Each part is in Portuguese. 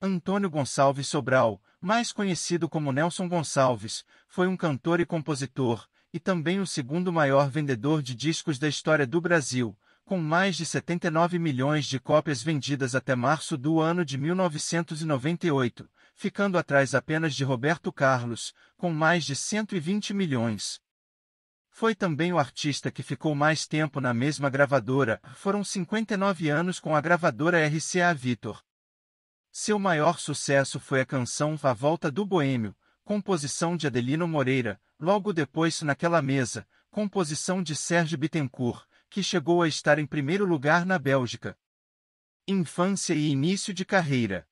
Antônio Gonçalves Sobral, mais conhecido como Nelson Gonçalves, foi um cantor e compositor, e também o segundo maior vendedor de discos da história do Brasil, com mais de 79 milhões de cópias vendidas até março do ano de 1998, ficando atrás apenas de Roberto Carlos, com mais de 120 milhões. Foi também o artista que ficou mais tempo na mesma gravadora, foram 59 anos com a gravadora RCA Victor, seu maior sucesso foi a canção A Volta do Boêmio, composição de Adelino Moreira, logo depois Naquela Mesa, composição de Serge Bittencourt, que chegou a estar em primeiro lugar na Bélgica. Infância e início de carreira.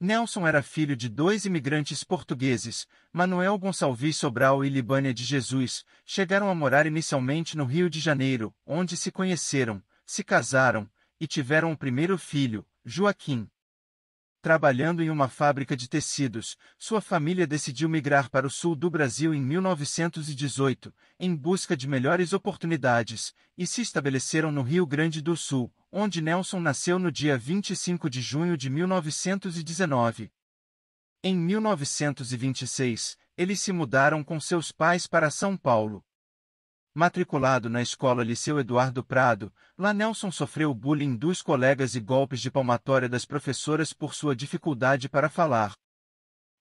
Nelson era filho de dois imigrantes portugueses, Manuel Gonçalves Sobral e Libânia de Jesus, chegaram a morar inicialmente no Rio de Janeiro, onde se conheceram, se casaram e tiveram o primeiro filho, Joaquim. Trabalhando em uma fábrica de tecidos, sua família decidiu migrar para o sul do Brasil em 1918, em busca de melhores oportunidades, e se estabeleceram no Rio Grande do Sul, onde Nelson nasceu no dia 25 de junho de 1919. Em 1926, eles se mudaram com seus pais para São Paulo. Matriculado na escola Liceu Eduardo Prado, lá Nelson sofreu bullying dos colegas e golpes de palmatória das professoras por sua dificuldade para falar.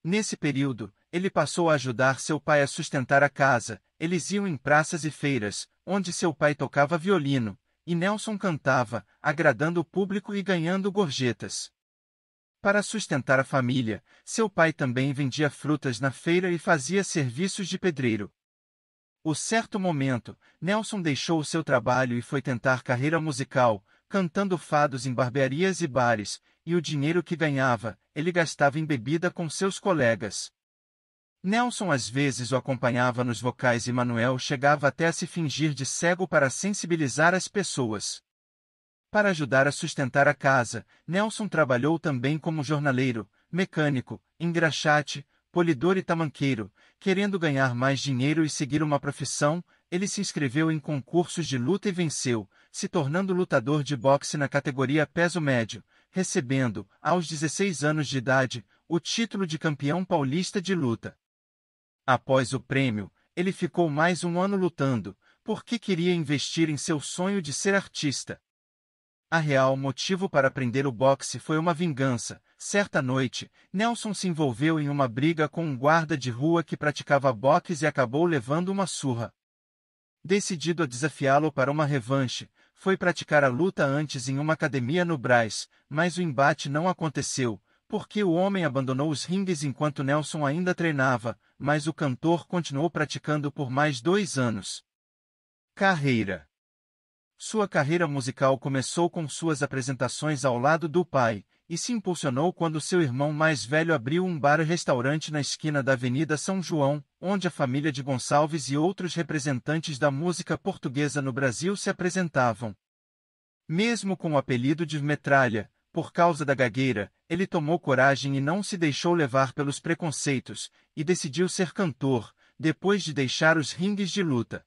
Nesse período, ele passou a ajudar seu pai a sustentar a casa, eles iam em praças e feiras, onde seu pai tocava violino, e Nelson cantava, agradando o público e ganhando gorjetas. Para sustentar a família, seu pai também vendia frutas na feira e fazia serviços de pedreiro. O certo momento, Nelson deixou o seu trabalho e foi tentar carreira musical, cantando fados em barbearias e bares, e o dinheiro que ganhava, ele gastava em bebida com seus colegas. Nelson às vezes o acompanhava nos vocais e Manuel chegava até a se fingir de cego para sensibilizar as pessoas. Para ajudar a sustentar a casa, Nelson trabalhou também como jornaleiro, mecânico, engraxate, polidor e tamanqueiro, querendo ganhar mais dinheiro e seguir uma profissão, ele se inscreveu em concursos de luta e venceu, se tornando lutador de boxe na categoria peso médio, recebendo, aos 16 anos de idade, o título de campeão paulista de luta. Após o prêmio, ele ficou mais um ano lutando, porque queria investir em seu sonho de ser artista. A real motivo para prender o boxe foi uma vingança. Certa noite, Nelson se envolveu em uma briga com um guarda de rua que praticava boxe e acabou levando uma surra. Decidido a desafiá-lo para uma revanche, foi praticar a luta antes em uma academia no Braz, mas o embate não aconteceu, porque o homem abandonou os ringues enquanto Nelson ainda treinava, mas o cantor continuou praticando por mais dois anos. Carreira sua carreira musical começou com suas apresentações ao lado do pai, e se impulsionou quando seu irmão mais velho abriu um bar-restaurante e na esquina da Avenida São João, onde a família de Gonçalves e outros representantes da música portuguesa no Brasil se apresentavam. Mesmo com o apelido de Metralha, por causa da gagueira, ele tomou coragem e não se deixou levar pelos preconceitos, e decidiu ser cantor, depois de deixar os ringues de luta.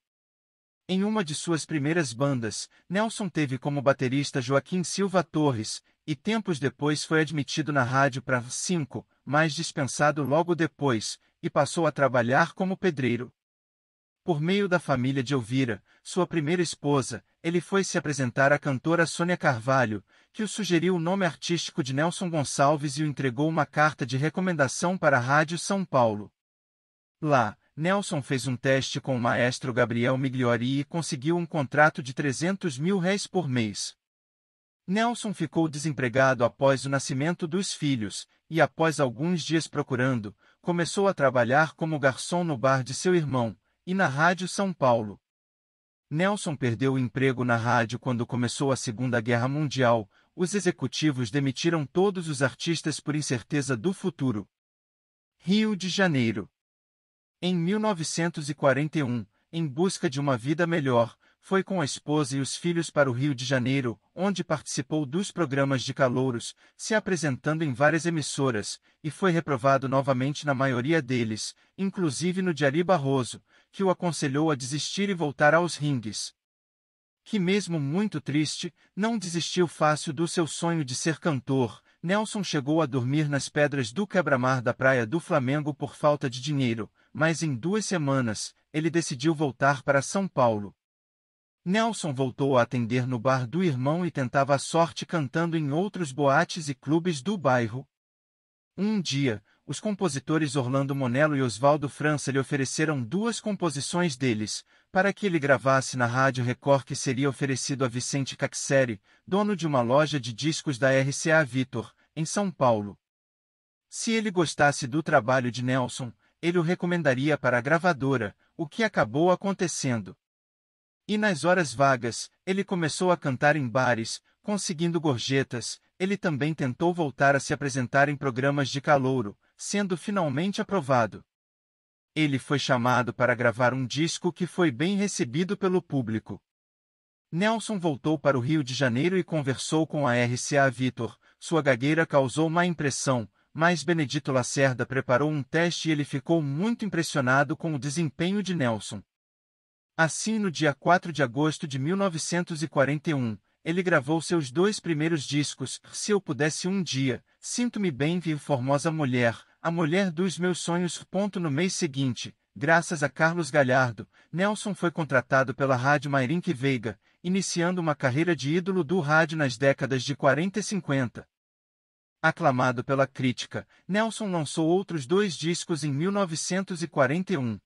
Em uma de suas primeiras bandas, Nelson teve como baterista Joaquim Silva Torres, e tempos depois foi admitido na rádio para 5, mas dispensado logo depois, e passou a trabalhar como pedreiro. Por meio da família de Elvira, sua primeira esposa, ele foi se apresentar à cantora Sônia Carvalho, que o sugeriu o nome artístico de Nelson Gonçalves e o entregou uma carta de recomendação para a Rádio São Paulo. Lá, Nelson fez um teste com o maestro Gabriel Migliori e conseguiu um contrato de 300 mil réis por mês. Nelson ficou desempregado após o nascimento dos filhos, e após alguns dias procurando, começou a trabalhar como garçom no bar de seu irmão, e na Rádio São Paulo. Nelson perdeu o emprego na rádio quando começou a Segunda Guerra Mundial, os executivos demitiram todos os artistas por incerteza do futuro. Rio de Janeiro em 1941, em busca de uma vida melhor, foi com a esposa e os filhos para o Rio de Janeiro, onde participou dos programas de calouros, se apresentando em várias emissoras, e foi reprovado novamente na maioria deles, inclusive no de Ari Barroso, que o aconselhou a desistir e voltar aos ringues. Que mesmo muito triste, não desistiu fácil do seu sonho de ser cantor, Nelson chegou a dormir nas pedras do quebra-mar da praia do Flamengo por falta de dinheiro, mas em duas semanas, ele decidiu voltar para São Paulo. Nelson voltou a atender no bar do irmão e tentava a sorte cantando em outros boates e clubes do bairro. Um dia, os compositores Orlando Monello e Oswaldo França lhe ofereceram duas composições deles, para que ele gravasse na Rádio Record que seria oferecido a Vicente Caxeri, dono de uma loja de discos da RCA Victor, em São Paulo. Se ele gostasse do trabalho de Nelson, ele o recomendaria para a gravadora, o que acabou acontecendo. E nas horas vagas, ele começou a cantar em bares, conseguindo gorjetas, ele também tentou voltar a se apresentar em programas de calouro, sendo finalmente aprovado. Ele foi chamado para gravar um disco que foi bem recebido pelo público. Nelson voltou para o Rio de Janeiro e conversou com a RCA Vitor, sua gagueira causou má impressão, mas Benedito Lacerda preparou um teste e ele ficou muito impressionado com o desempenho de Nelson. Assim, no dia 4 de agosto de 1941, ele gravou seus dois primeiros discos, Se Eu Pudesse Um Dia, Sinto-me Bem Vir Formosa Mulher, A Mulher dos Meus Sonhos. No mês seguinte, graças a Carlos Galhardo, Nelson foi contratado pela Rádio Mairink Veiga, iniciando uma carreira de ídolo do rádio nas décadas de 40 e 50. Aclamado pela crítica, Nelson lançou outros dois discos em 1941.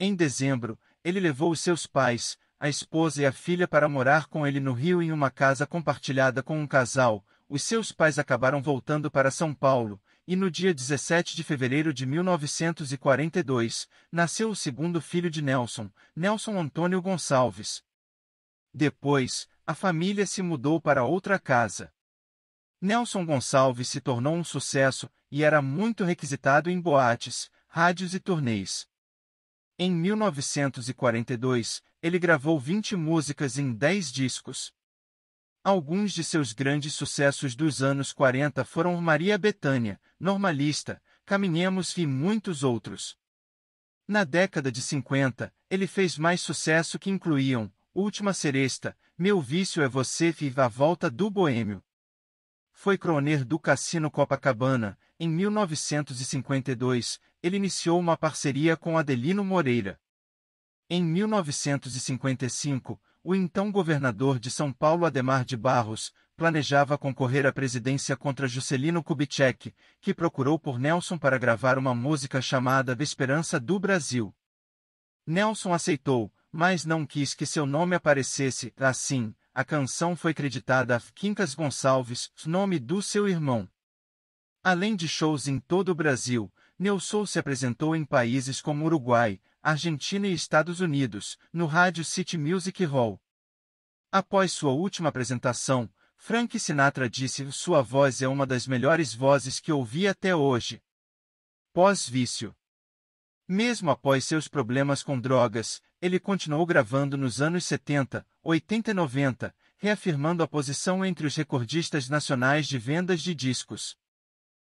Em dezembro, ele levou os seus pais, a esposa e a filha para morar com ele no Rio em uma casa compartilhada com um casal. Os seus pais acabaram voltando para São Paulo, e no dia 17 de fevereiro de 1942, nasceu o segundo filho de Nelson, Nelson Antônio Gonçalves. Depois, a família se mudou para outra casa. Nelson Gonçalves se tornou um sucesso e era muito requisitado em boates, rádios e turnês. Em 1942, ele gravou 20 músicas em 10 discos. Alguns de seus grandes sucessos dos anos 40 foram Maria Bethânia, Normalista, Caminhemos e muitos outros. Na década de 50, ele fez mais sucesso que incluíam Última Seresta, Meu Vício é Você e A Volta do Boêmio. Foi croner do Cassino Copacabana. Em 1952, ele iniciou uma parceria com Adelino Moreira. Em 1955, o então governador de São Paulo Ademar de Barros planejava concorrer à presidência contra Juscelino Kubitschek, que procurou por Nelson para gravar uma música chamada Vesperança do Brasil. Nelson aceitou, mas não quis que seu nome aparecesse, assim, a canção foi creditada a Quincas Gonçalves, nome do seu irmão. Além de shows em todo o Brasil, Nelson se apresentou em países como Uruguai, Argentina e Estados Unidos, no rádio City Music Hall. Após sua última apresentação, Frank Sinatra disse sua voz é uma das melhores vozes que ouvi até hoje. Pós-vício. Mesmo após seus problemas com drogas, ele continuou gravando nos anos 70, 80 e 90, reafirmando a posição entre os recordistas nacionais de vendas de discos.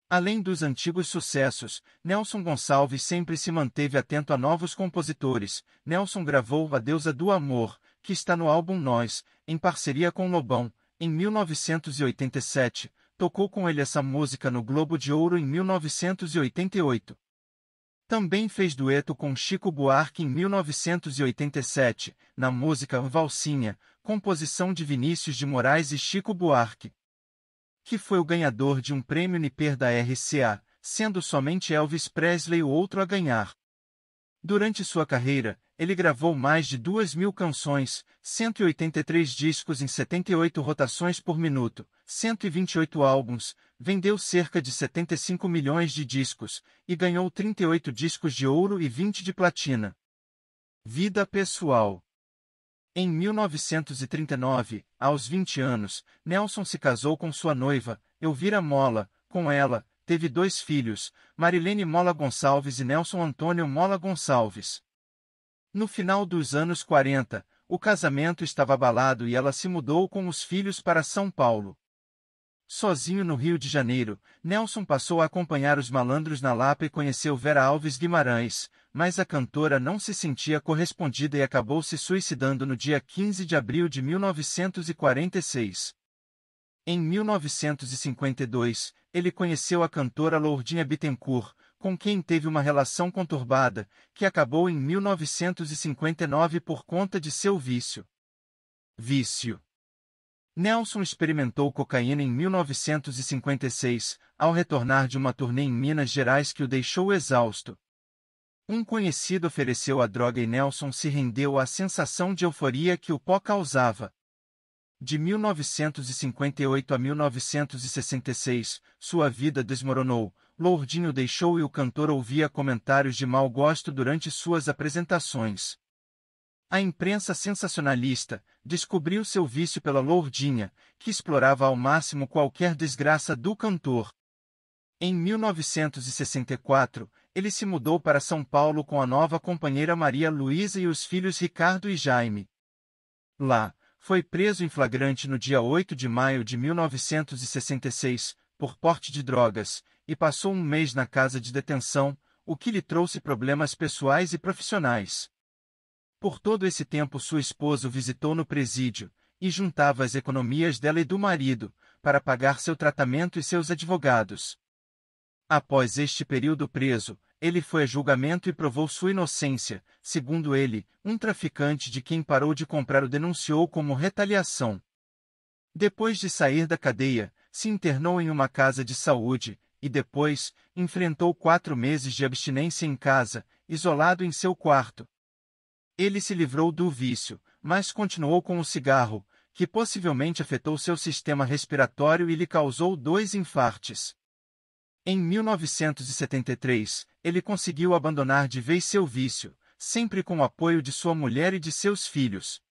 Além dos antigos sucessos, Nelson Gonçalves sempre se manteve atento a novos compositores. Nelson gravou A Deusa do Amor, que está no álbum Nós, em parceria com Lobão, em 1987, tocou com ele essa música no Globo de Ouro em 1988. Também fez dueto com Chico Buarque em 1987, na música Valsinha, composição de Vinícius de Moraes e Chico Buarque, que foi o ganhador de um prêmio Niper da RCA, sendo somente Elvis Presley o outro a ganhar. Durante sua carreira, ele gravou mais de 2 mil canções, 183 discos em 78 rotações por minuto, 128 álbuns, vendeu cerca de 75 milhões de discos e ganhou 38 discos de ouro e 20 de platina. Vida pessoal Em 1939, aos 20 anos, Nelson se casou com sua noiva, Elvira Mola, com ela, teve dois filhos, Marilene Mola Gonçalves e Nelson Antônio Mola Gonçalves. No final dos anos 40, o casamento estava abalado e ela se mudou com os filhos para São Paulo. Sozinho no Rio de Janeiro, Nelson passou a acompanhar os malandros na Lapa e conheceu Vera Alves Guimarães, mas a cantora não se sentia correspondida e acabou se suicidando no dia 15 de abril de 1946. Em 1952, ele conheceu a cantora Lourdinha Bittencourt, com quem teve uma relação conturbada, que acabou em 1959 por conta de seu vício. Vício. Nelson experimentou cocaína em 1956, ao retornar de uma turnê em Minas Gerais que o deixou exausto. Um conhecido ofereceu a droga e Nelson se rendeu à sensação de euforia que o pó causava. De 1958 a 1966, sua vida desmoronou. Lourdinho deixou e o cantor ouvia comentários de mau gosto durante suas apresentações. A imprensa sensacionalista descobriu seu vício pela Lourdinha, que explorava ao máximo qualquer desgraça do cantor. Em 1964, ele se mudou para São Paulo com a nova companheira Maria Luísa e os filhos Ricardo e Jaime. Lá, foi preso em flagrante no dia 8 de maio de 1966, por porte de drogas, e passou um mês na casa de detenção, o que lhe trouxe problemas pessoais e profissionais. Por todo esse tempo sua esposa o visitou no presídio, e juntava as economias dela e do marido, para pagar seu tratamento e seus advogados. Após este período preso, ele foi a julgamento e provou sua inocência. Segundo ele, um traficante de quem parou de comprar o denunciou como retaliação. Depois de sair da cadeia, se internou em uma casa de saúde, e depois, enfrentou quatro meses de abstinência em casa, isolado em seu quarto, ele se livrou do vício, mas continuou com o cigarro, que possivelmente afetou seu sistema respiratório e lhe causou dois infartes. Em 1973, ele conseguiu abandonar de vez seu vício, sempre com o apoio de sua mulher e de seus filhos.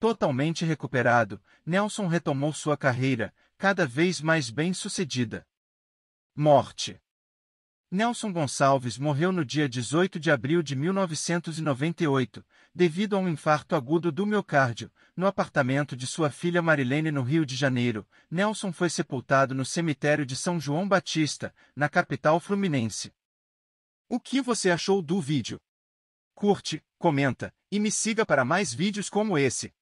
Totalmente recuperado, Nelson retomou sua carreira, cada vez mais bem-sucedida. Morte Nelson Gonçalves morreu no dia 18 de abril de 1998, devido a um infarto agudo do miocárdio, no apartamento de sua filha Marilene no Rio de Janeiro. Nelson foi sepultado no cemitério de São João Batista, na capital fluminense. O que você achou do vídeo? Curte, comenta e me siga para mais vídeos como esse.